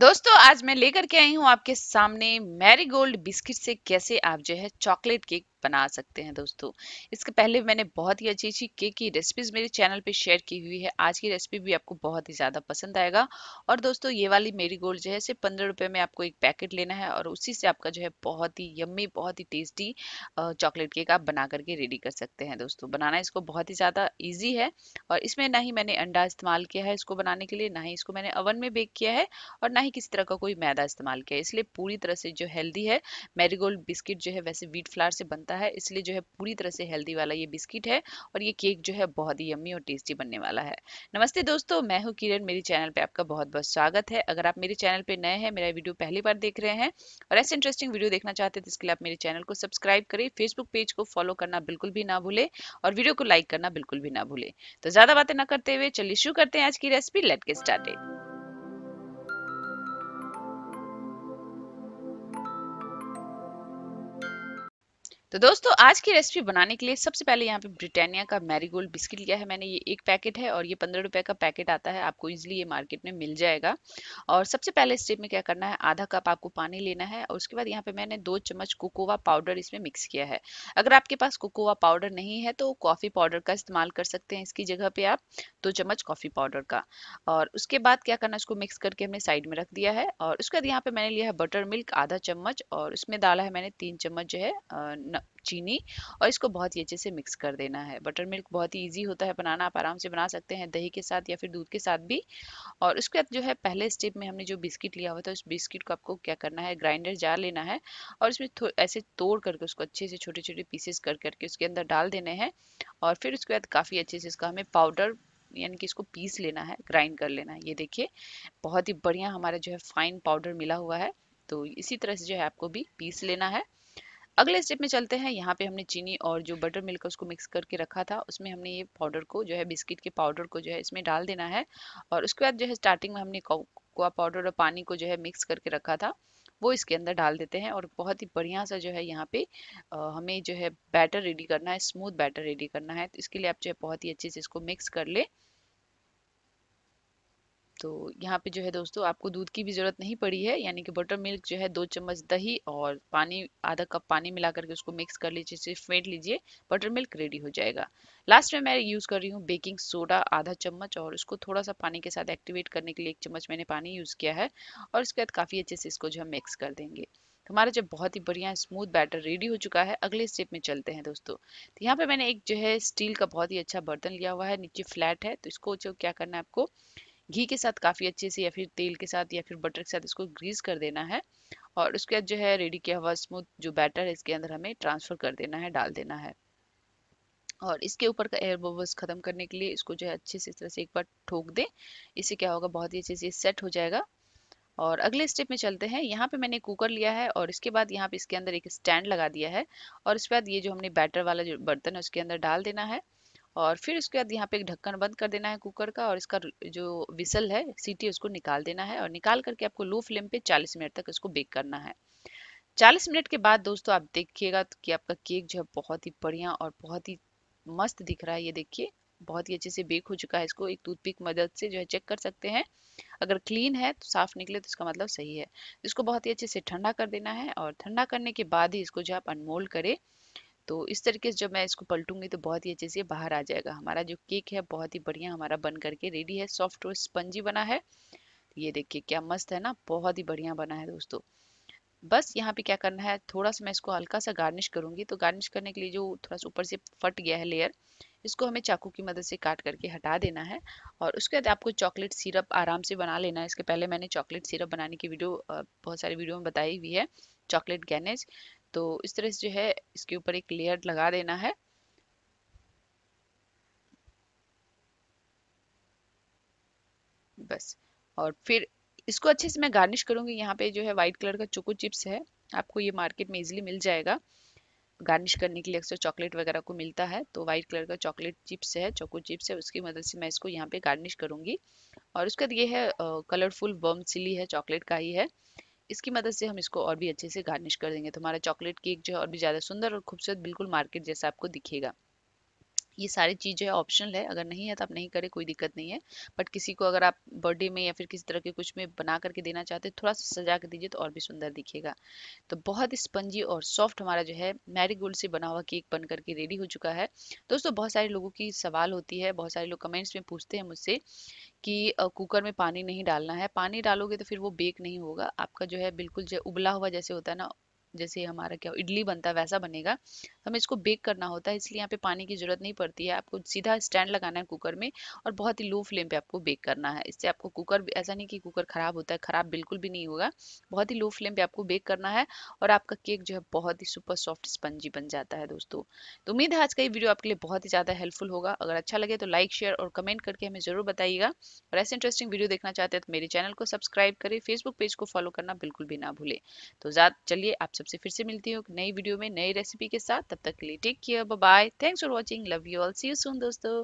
दोस्तों आज मैं लेकर के आई हूँ आपके सामने मैरीगोल्ड बिस्किट से कैसे आप जो है चॉकलेट केक बना सकते हैं दोस्तों इसके पहले मैंने बहुत ही अच्छी अच्छी केक की रेसिपीज मेरे चैनल पे शेयर की हुई है आज की रेसिपी भी आपको बहुत ही ज़्यादा पसंद आएगा और दोस्तों ये वाली मेरी गोल्ड जो है सिर्फ पंद्रह रुपये में आपको एक पैकेट लेना है और उसी से आपका जो है बहुत ही यम्मी बहुत ही टेस्टी चॉकलेट केक आप बना करके रेडी कर सकते हैं दोस्तों बनाना इसको बहुत ही ज़्यादा ईजी है और इसमें ना ही मैंने अंडा इस्तेमाल किया है इसको बनाने के लिए ना ही इसको मैंने अवन में बेक किया है और ना ही किसी तरह का कोई मैदा इस्तेमाल किया है इसलिए पूरी तरह से जो हेल्दी है मैरीगोल्ड बिस्किट जो है वैसे व्हीट फ्लावर से बनता जाता है इसलिए जो है पूरी तरह से हेल्दी वाला ये बिस्किट है और ये केक जो है बहुत ही यम्मी और टेस्टी बनने वाला है नमस्ते दोस्तों मैं हूँ किरण मेरे चैनल पर आपका बहुत बहुत स्वागत है अगर आप मेरे चैनल पर नए हैं मेरा वीडियो पहली बार देख रहे हैं और ऐसे इंटरेस्टिंग वीडियो देखना चाहते हैं तो इसके लिए आप मेरे चैनल को सब्सक्राइब करें फेसबुक पेज को फॉलो करना बिल्कुल भी ना भूले और वीडियो को लाइक करना बिल्कुल भी ना भूले तो ज्यादा बातें ना करते हुए चलिए शुरू करते हैं आज की रेसिपी लेट के स्टार्टेड तो दोस्तों आज की रेसिपी बनाने के लिए सबसे पहले यहाँ पे ब्रिटानिया का मैरीगोल्ड बिस्किट लिया है मैंने ये एक पैकेट है और ये पंद्रह रुपए का पैकेट आता है आपको इजीली ये मार्केट में मिल जाएगा और सबसे पहले स्टेप में क्या करना है आधा कप आपको पानी लेना है और उसके बाद यहाँ पे मैंने दो चम्मच कोकोवा पाउडर इसमें मिक्स किया है अगर आपके पास कोकोवा पाउडर नहीं है तो कॉफ़ी पाउडर का इस्तेमाल कर सकते हैं इसकी जगह पे आप दो चम्मच कॉफ़ी पाउडर का और उसके बाद क्या करना इसको मिक्स करके हमने साइड में रख दिया है और उसके बाद यहाँ पे मैंने लिया है बटर मिल्क आधा चम्मच और उसमें डाला है मैंने तीन चम्मच जो है चीनी और इसको बहुत ही अच्छे से मिक्स कर देना है बटर मिल्क बहुत ही ईजी होता है बनाना आप आराम से बना सकते हैं दही के साथ या फिर दूध के साथ भी और उसके बाद जो है पहले स्टेप में हमने जो बिस्किट लिया हुआ था उस बिस्किट को आपको क्या करना है ग्राइंडर जार लेना है और इसमें ऐसे तोड़ करके उसको अच्छे से छोटे छोटे पीसेस कर करके उसके अंदर डाल देने हैं और फिर उसके बाद काफ़ी अच्छे से इसका हमें पाउडर यानी कि इसको पीस लेना है ग्राइंड कर लेना है ये देखिए बहुत ही बढ़िया हमारा जो है फाइन पाउडर मिला हुआ है तो इसी तरह से जो है आपको भी पीस लेना है अगले स्टेप में चलते हैं यहाँ पे हमने चीनी और जो बटर मिल्क उसको मिक्स करके रखा था उसमें हमने ये पाउडर को जो है बिस्किट के पाउडर को जो है इसमें डाल देना है और उसके बाद जो है स्टार्टिंग में हमने कोआ पाउडर और पानी को जो है मिक्स करके रखा था वो इसके अंदर डाल देते हैं और बहुत ही बढ़िया सा जो है यहाँ पे आ, हमें जो है बैटर रेडी करना है स्मूथ बैटर रेडी करना है तो इसके लिए आप जो है बहुत ही अच्छे से इसको मिक्स कर लें तो यहाँ पे जो है दोस्तों आपको दूध की भी ज़रूरत नहीं पड़ी है यानी कि बटर मिल्क जो है दो चम्मच दही और पानी आधा कप पानी मिला करके उसको मिक्स कर लीजिए सिर्फ फेंट लीजिए बटर मिल्क रेडी हो जाएगा लास्ट में मैं यूज़ कर रही हूँ बेकिंग सोडा आधा चम्मच और उसको थोड़ा सा पानी के साथ एक्टिवेट करने के लिए एक चम्मच मैंने पानी यूज़ किया है और उसके बाद काफ़ी अच्छे से इसको जो है मिक्स कर देंगे तो हमारा जब बहुत ही बढ़िया स्मूथ बैटर रेडी हो चुका है अगले स्टेप में चलते हैं दोस्तों तो यहाँ पे मैंने एक जो है स्टील का बहुत ही अच्छा बर्तन लिया हुआ है नीचे फ्लैट है तो इसको जो क्या करना है आपको घी के साथ काफ़ी अच्छे से या फिर तेल के साथ या फिर बटर के साथ इसको ग्रीस कर देना है और उसके बाद जो है रेडी किया हुआ स्मूथ जो बैटर है इसके अंदर हमें ट्रांसफ़र कर देना है डाल देना है और इसके ऊपर का एयर बबल्स ख़त्म करने के लिए इसको जो है अच्छे से इस तरह से एक बार ठोक दें इससे क्या होगा बहुत ही अच्छे से सेट हो जाएगा और अगले स्टेप में चलते हैं यहाँ पे मैंने कुकर लिया है और इसके बाद यहाँ पे इसके अंदर एक स्टैंड लगा दिया है और इसके बाद ये जो हमने बैटर वाला जो बर्तन है उसके अंदर डाल देना है और फिर उसके बाद यहाँ पे एक ढक्कन बंद कर देना है कुकर का और इसका जो विसल है सीटी उसको निकाल देना है और निकाल करके आपको लो फ्लेम पे 40 मिनट तक इसको बेक करना है 40 मिनट के बाद दोस्तों आप देखिएगा कि आपका केक जो है बहुत ही बढ़िया और बहुत ही मस्त दिख रहा है ये देखिए बहुत ही अच्छे से बेक हो चुका है इसको एक टूथपिक मदद से जो है चेक कर सकते हैं अगर क्लीन है तो साफ निकले तो इसका मतलब सही है इसको बहुत ही अच्छे से ठंडा कर देना है और ठंडा करने के बाद ही इसको जो आप अनमोल्ड करें तो इस तरीके से जब मैं इसको पलटूंगी तो बहुत ही अच्छे से बाहर आ जाएगा हमारा जो केक है बहुत ही बढ़िया हमारा बन करके रेडी है सॉफ्ट और स्पंजी बना है ये देखिए क्या मस्त है ना बहुत ही बढ़िया बना है दोस्तों बस यहाँ पे क्या करना है थोड़ा सा मैं इसको हल्का सा गार्निश करूंगी तो गार्निश करने के लिए जो थोड़ा सा ऊपर से फट गया है लेयर इसको हमें चाकू की मदद से काट करके हटा देना है और उसके बाद आपको चॉकलेट सिरप आराम से बना लेना है इसके पहले मैंने चॉकलेट सिरप बनाने की वीडियो बहुत सारी वीडियो में बताई हुई है चॉकलेट गैनेज तो इस तरह से जो है इसके ऊपर एक लेयर लगा देना है बस और फिर इसको अच्छे से मैं गार्निश करूंगी यहाँ पे जो है व्हाइट कलर का चोको चिप्स है आपको ये मार्केट में इजिली मिल जाएगा गार्निश करने के लिए अक्सर चॉकलेट वगैरह को मिलता है तो व्हाइट कलर का चॉकलेट चिप्स है चोको चिप्स है उसकी मदद से मैं इसको यहाँ पे गार्निश करूंगी और उसके बाद ये है कलरफुल बम सिली है चॉकलेट का ही है इसकी मदद से हम इसको और भी अच्छे से गार्निश कर देंगे तो हमारा चॉकलेट केक जो है और भी ज़्यादा सुंदर और खूबसूरत बिल्कुल मार्केट जैसा आपको दिखेगा ये सारी चीज़ें ऑप्शनल है अगर नहीं है तो आप नहीं करें कोई दिक्कत नहीं है बट किसी को अगर आप बर्थडे में या फिर किसी तरह के कुछ में बना करके देना चाहते हैं थोड़ा सा सजा के दीजिए तो और भी सुंदर दिखेगा तो बहुत ही स्पंजी और सॉफ्ट हमारा जो है मैरी गोल्ड से बना हुआ केक बन करके रेडी हो चुका है दोस्तों बहुत सारे लोगों की सवाल होती है बहुत सारे लोग कमेंट्स में पूछते हैं मुझसे कि कुकर में पानी नहीं डालना है पानी डालोगे तो फिर वो बेक नहीं होगा आपका जो है बिल्कुल जो उबला हुआ जैसे होता है ना जैसे हमारा क्या इडली बनता है वैसा बनेगा हमें इसको बेक करना होता है इसलिए यहाँ पे पानी की जरूरत नहीं पड़ती है आपको सीधा स्टैंड लगाना है कुकर में और बहुत ही लो फ्लेम पे आपको बेक करना है इससे आपको कुकर ऐसा नहीं कि कुकर खराब होता है खराब बिल्कुल भी नहीं होगा बहुत ही लो फ्लेम पे आपको बेक करना है और आपका केक जो है बहुत ही सुपर सॉफ्ट स्पंजी बन जाता है दोस्तों तो उम्मीद है आज का ये वीडियो आपके लिए बहुत ही ज़्यादा हेल्पफुल होगा अगर अच्छा लगे तो लाइक शेयर और कमेंट करके हमें जरूर बताइएगा और ऐसे इंटरेस्टिंग वीडियो देखना चाहते हैं तो मेरे चैनल को सब्सक्राइब करें फेसबुक पेज को फॉलो करना बिल्कुल भी ना भूले तो चलिए आप सबसे फिर से मिलती हूँ नई वीडियो में नई रेसिपी के साथ तब तक के लिए take care bye thanks for watching love you all see you soon दोस्तों